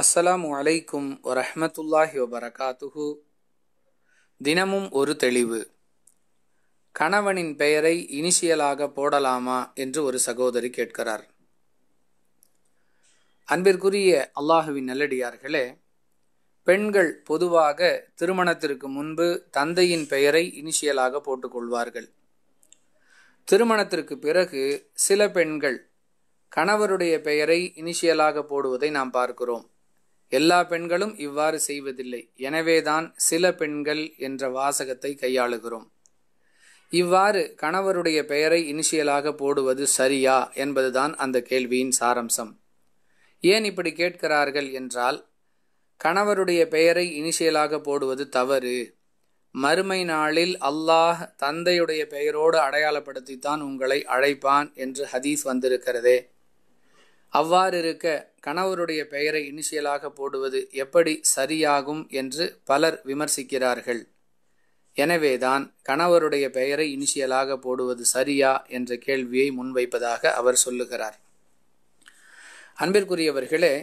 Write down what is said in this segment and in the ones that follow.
அஸ்ஸலாமு அலைக்கும் வரஹமத்துல்லாஹி வபரகாத்துஹு தினமும் ஒரு தெளிவு கணவனின் பெயரை இனிஷியலாக போடலாமா என்று ஒரு சகோதரி கேட்கிறார் அன்பிற்குரிய அல்லாஹுவின் நல்லடியார்களே பெண்கள் பொதுவாக திருமணத்திற்கு முன்பு தந்தையின் பெயரை இனிஷியலாக போட்டுக்கொள்வார்கள் திருமணத்திற்கு பிறகு சில பெண்கள் கணவருடைய பெயரை இனிஷியலாக போடுவதை நாம் பார்க்கிறோம் எல்லா பெண்களும் இவ்வாறு செய்வதில்லை எனவேதான் சில பெண்கள் என்ற வாசகத்தை கையாளுகிறோம் இவ்வாறு கணவருடைய பெயரை இனிஷியலாக போடுவது சரியா என்பதுதான் அந்த கேள்வியின் சாரம்சம் ஏன் இப்படி கேட்கிறார்கள் என்றால் கணவருடைய பெயரை இனிஷியலாக போடுவது தவறு மறுமை நாளில் அல்லாஹ் தந்தையுடைய பெயரோடு அடையாளப்படுத்தித்தான் உங்களை அழைப்பான் என்று ஹதீஸ் வந்திருக்கிறதே அவ்வாறு இருக்க கணவருடைய பெயரை இனிஷியலாக போடுவது எப்படி சரியாகும் என்று பலர் விமர்சிக்கிறார்கள் எனவேதான் கணவருடைய பெயரை இனிஷியலாக போடுவது சரியா என்ற கேள்வியை முன்வைப்பதாக அவர் சொல்லுகிறார் அன்பிற்குரியவர்களே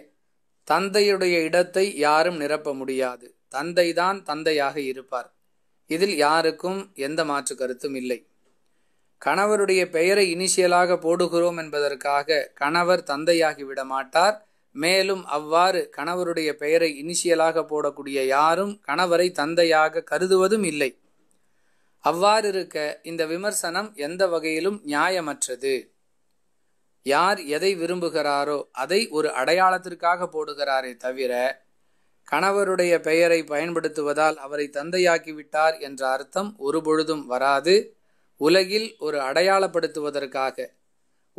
தந்தையுடைய இடத்தை யாரும் நிரப்ப முடியாது தந்தைதான் தந்தையாக இருப்பார் இதில் யாருக்கும் எந்த மாற்று கருத்தும் இல்லை கணவருடைய பெயரை இனிஷியலாக போடுகிறோம் என்பதற்காக கணவர் தந்தையாகி விட மாட்டார் மேலும் அவ்வாறு கணவருடைய பெயரை இனிஷியலாக போடக்கூடிய யாரும் கணவரை தந்தையாக கருதுவதும் இல்லை அவ்வாறு இருக்க இந்த விமர்சனம் எந்த வகையிலும் நியாயமற்றது யார் எதை விரும்புகிறாரோ அதை ஒரு அடையாளத்திற்காக போடுகிறாரே தவிர கணவருடைய பெயரை பயன்படுத்துவதால் அவரை தந்தையாக்கிவிட்டார் என்ற அர்த்தம் ஒருபொழுதும் வராது உலகில் ஒரு அடையாளப்படுத்துவதற்காக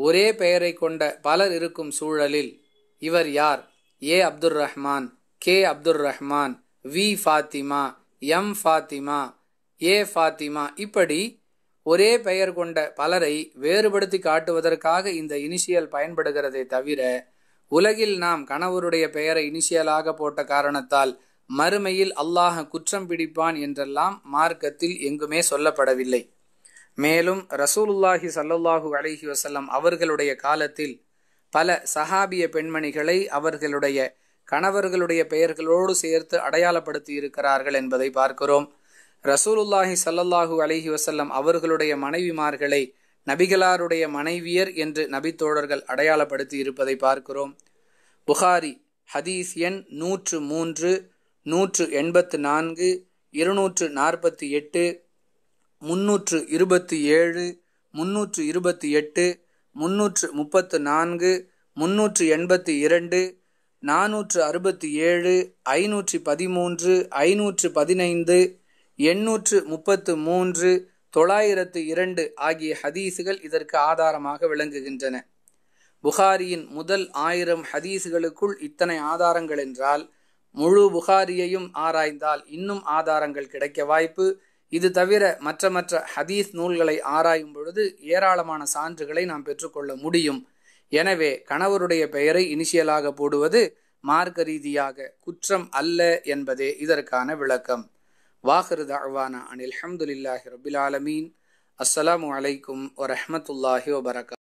ஒரே பெயரை கொண்ட பலர் இருக்கும் சூழலில் இவர் யார் A Abdur Rahman K Abdur Rahman V Fathima M Fathima A Fathima இப்படி ஒரே பெயர் கொண்ட பலரை வேறுபடுத்தி காட்டுவதற்காக இந்த இனிஷியல் பயன்படுகிறதே தவிர உலகில் நாம் கணவருடைய பெயரை இனிஷியலாக போட்ட காரணத்தால் மறுமையில் அல்லாஹ குற்றம் பிடிப்பான் என்றெல்லாம் மார்க்கத்தில் எங்குமே சொல்லப்படவில்லை மேலும் ரசூலுல்லாஹி சல்லுல்லாஹு அலஹி வசல்லம் அவர்களுடைய காலத்தில் பல சஹாபிய பெண்மணிகளை அவர்களுடைய கணவர்களுடைய பெயர்களோடு சேர்த்து அடையாளப்படுத்தி இருக்கிறார்கள் என்பதை பார்க்கிறோம் ரசூலுல்லாஹி சல்லல்லாஹு அலஹி வசல்லம் அவர்களுடைய மனைவிமார்களை நபிகளாருடைய மனைவியர் என்று நபித்தோழர்கள் அடையாளப்படுத்தி இருப்பதை பார்க்கிறோம் புகாரி ஹதீஸ் எண் நூற்று மூன்று நூற்று எண்பத்து நான்கு இருநூற்று நாற்பத்தி எட்டு முன்னூற்று இருபத்தி ஏழு முன்னூற்று இருபத்தி எட்டு முன்னூற்று முப்பத்து நான்கு முன்னூற்று எண்பத்தி இரண்டு நானூற்று அறுபத்தி ஏழு ஐநூற்றி பதிமூன்று ஐநூற்று பதினைந்து எண்ணூற்று முப்பத்து மூன்று தொள்ளாயிரத்து இரண்டு ஆகிய ஹதீஸுகள் இதற்கு ஆதாரமாக விளங்குகின்றன புகாரியின் முதல் ஆயிரம் ஹதீஸுகளுக்குள் இத்தனை ஆதாரங்கள் என்றால் முழு புகாரியையும் ஆராய்ந்தால் இன்னும் ஆதாரங்கள் கிடைக்க வாய்ப்பு இது தவிர மற்ற மற்ற ஹதீஸ் நூல்களை ஆராயும் பொழுது ஏராளமான சான்றுகளை நாம் பெற்றுக்கொள்ள முடியும் எனவே கணவருடைய பெயரை இனிஷியலாக போடுவது மார்க்க ரீதியாக குற்றம் அல்ல என்பதே இதற்கான விளக்கம் வாஹருத் தாழ்வானா அனில் அஹமதுல்லாஹி ரபுல் ஆலமீன் அஸ்ஸலாமு அலைக்கும் வரமத்துல்லாஹி வபரகா